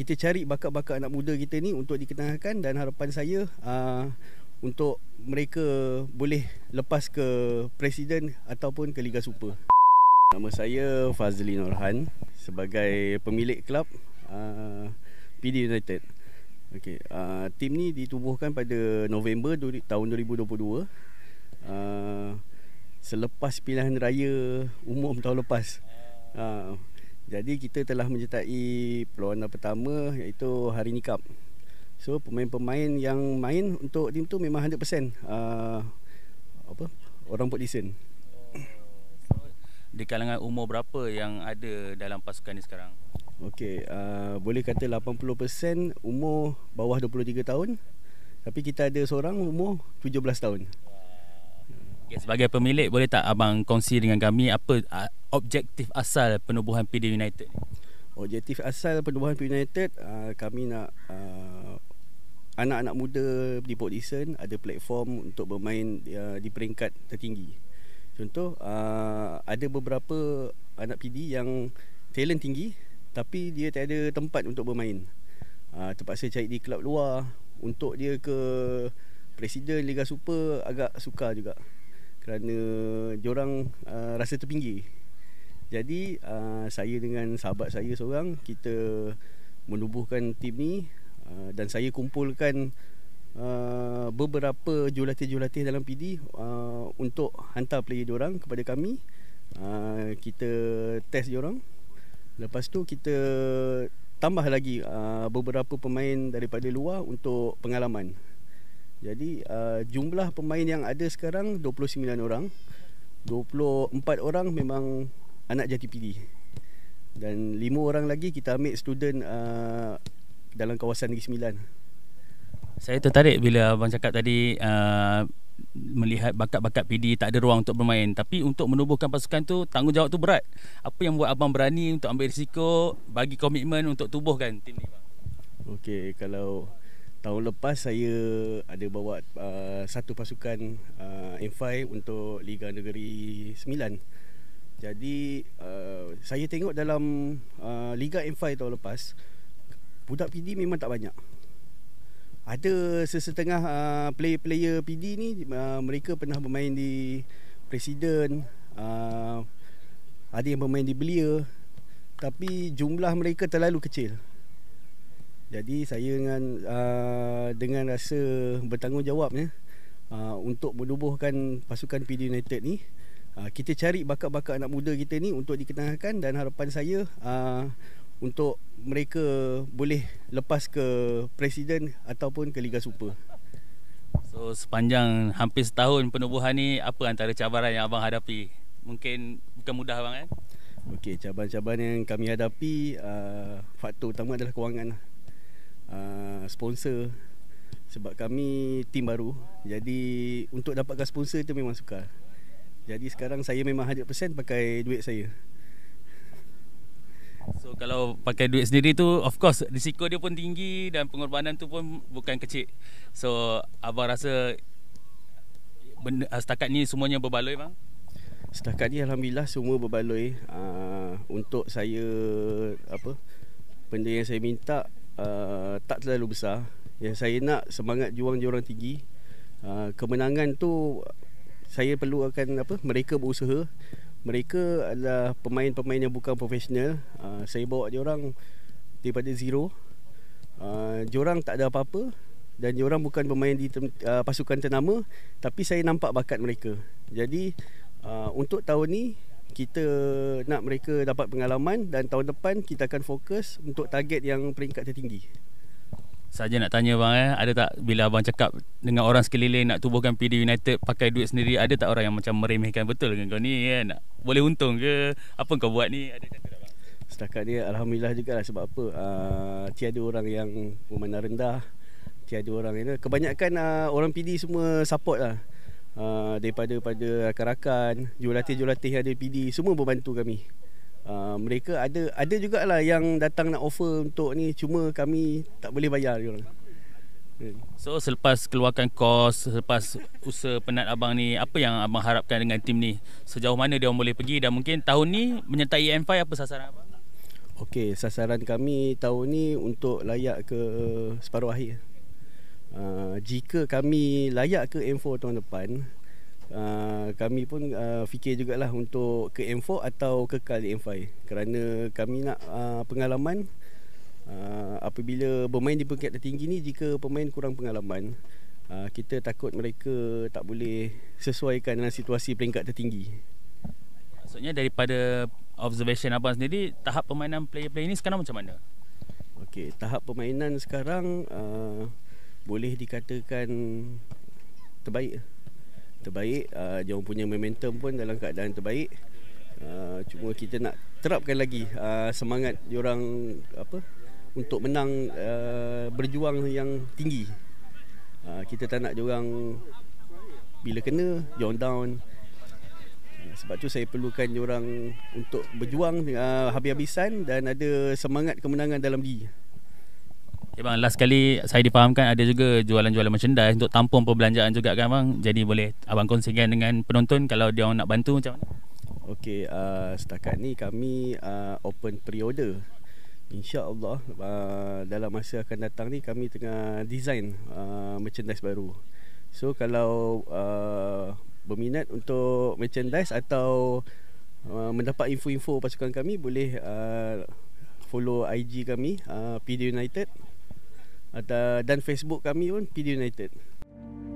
kita cari bakat-bakat anak muda kita ni untuk diketengahkan dan harapan saya uh, untuk mereka boleh lepas ke presiden ataupun ke Liga Super. Nama saya Fazli Norhan sebagai pemilik kelab uh, PD United. Okey, uh, tim ni ditubuhkan pada November tahun 2022. Uh, selepas pilihan raya umum tahun lepas. Uh, jadi kita telah menyertai perlawanan pertama iaitu hari ni cup. So pemain-pemain yang main untuk tim tu memang 100% uh, ah, apa orang Port Dickson. Di kalangan umur berapa yang ada dalam pasukan ni sekarang? Okey, uh, boleh kata 80% umur bawah 23 tahun. Tapi kita ada seorang umur 17 tahun. Okay, sebagai pemilik boleh tak abang kongsi dengan kami apa uh, objektif asal penubuhan PD United? Objektif asal penubuhan PD United uh, kami nak uh, anak-anak muda di Port Dickson ada platform untuk bermain uh, di peringkat tertinggi. Contoh uh, ada beberapa anak PD yang talent tinggi tapi dia tak ada tempat untuk bermain. Uh, terpaksa cari di kelab luar untuk dia ke presiden Liga Super agak sukar juga kerana orang uh, rasa terpinggir. Jadi uh, saya dengan sahabat saya seorang kita menubuhkan tim ni uh, dan saya kumpulkan uh, beberapa jurulatih-jurulatih dalam PD uh, untuk hantar player orang kepada kami. Uh, kita test orang, Lepas tu kita tambah lagi uh, beberapa pemain daripada luar untuk pengalaman. Jadi uh, jumlah pemain yang ada sekarang 29 orang. 24 orang memang anak jati JTPD. Dan 5 orang lagi kita ambil student uh, dalam kawasan Negeri Sembilan. Saya tertarik bila abang cakap tadi uh, melihat bakat-bakat PD tak ada ruang untuk bermain tapi untuk menubuhkan pasukan tu tanggungjawab tu berat. Apa yang buat abang berani untuk ambil risiko bagi komitmen untuk tubuhkan tim ni bang? Okey, kalau tahun lepas saya ada bawa uh, satu pasukan uh, M5 untuk Liga Negeri 9. Jadi uh, saya tengok dalam uh, Liga M5 tahun lepas budak PD memang tak banyak. Ada sesetengah uh, player-player PD ni uh, mereka pernah bermain di Presiden uh, ada yang bermain di Belia tapi jumlah mereka terlalu kecil. Jadi saya dengan uh, dengan rasa bertanggungjawab ya uh, untuk menubuhkan pasukan PD United ni uh, kita cari bakat-bakat anak muda kita ni untuk dikenalkan dan harapan saya uh, untuk mereka boleh lepas ke presiden ataupun ke Liga Super. So sepanjang hampir setahun penubuhan ni apa antara cabaran yang abang hadapi? Mungkin bukan mudah abang kan? Okey, cabaran-cabaran yang kami hadapi uh, faktor utama adalah kewangan lah. Ah, sponsor sebab kami tim baru jadi untuk dapatkan sponsor itu memang sukar jadi sekarang saya memang persen pakai duit saya So kalau pakai duit sendiri tu of course risiko dia pun tinggi dan pengorbanan tu pun bukan kecil. So abang rasa benda, ah, setakat ni semuanya berbaloi bang? Setakat ni alhamdulillah semua berbaloi. Uh, untuk saya apa benda yang saya minta uh, tak terlalu besar yang saya nak semangat juang diorang tinggi uh, kemenangan tu saya perlu akan apa mereka berusaha mereka adalah pemain-pemain yang bukan profesional uh, saya bawa diorang daripada zero uh, diorang tak ada apa-apa dan diorang bukan pemain di uh, pasukan ternama tapi saya nampak bakat mereka jadi uh, untuk tahun ni kita nak mereka dapat pengalaman dan tahun depan kita akan fokus untuk target yang peringkat tertinggi. Saja nak tanya bang eh, ada tak bila abang cakap dengan orang sekeliling nak tubuhkan PD United pakai duit sendiri, ada tak orang yang macam meremehkan betul dengan kau ni kan? Eh? Boleh untung ke? Apa kau buat ni? Ada tak bang? Setakat ni alhamdulillah jugalah sebab apa? Uh, tiada orang yang pemain rendah. Tiada orang yang kebanyakan uh, orang PD semua support lah. Ah, daripada pada rakan-rakan, jurulatih-jurulatih yang ada PD, semua membantu kami. Uh, mereka ada ada jugalah yang datang nak offer untuk ni cuma kami tak boleh bayar dia. Hmm. So selepas keluarkan kos, selepas usaha penat abang ni, apa yang abang harapkan dengan tim ni? Sejauh mana dia boleh pergi dan mungkin tahun ni menyertai EM5 apa sasaran abang? Okey, sasaran kami tahun ni untuk layak ke separuh akhir uh, jika kami layak ke M4 tahun depan uh, kami pun uh, fikir lah untuk ke M4 atau kekal di M5 kerana kami nak uh, pengalaman uh, apabila bermain di peringkat tertinggi ni jika pemain kurang pengalaman uh, kita takut mereka tak boleh sesuaikan dengan situasi peringkat tertinggi maksudnya daripada observation abang sendiri tahap permainan player-player ini sekarang macam mana? Okey, tahap permainan sekarang uh, boleh dikatakan terbaik terbaik uh, dia orang punya momentum pun dalam keadaan terbaik uh, cuma kita nak terapkan lagi uh, semangat dia orang apa untuk menang uh, berjuang yang tinggi uh, kita tak nak dia orang bila kena dia orang down uh, sebab tu saya perlukan orang untuk berjuang uh, habis-habisan dan ada semangat kemenangan dalam diri. Okay, bang, last kali saya dipahamkan ada juga jualan-jualan merchandise untuk tampung perbelanjaan juga kan bang. Jadi boleh abang kongsikan dengan penonton kalau dia nak bantu macam mana? Okey, uh, setakat ni kami uh, open pre-order. InsyaAllah uh, dalam masa akan datang ni kami tengah design uh, merchandise baru. So kalau uh, berminat untuk merchandise atau uh, mendapat info-info pasukan kami boleh uh, follow IG kami uh, PD United dan Facebook kami pun PD United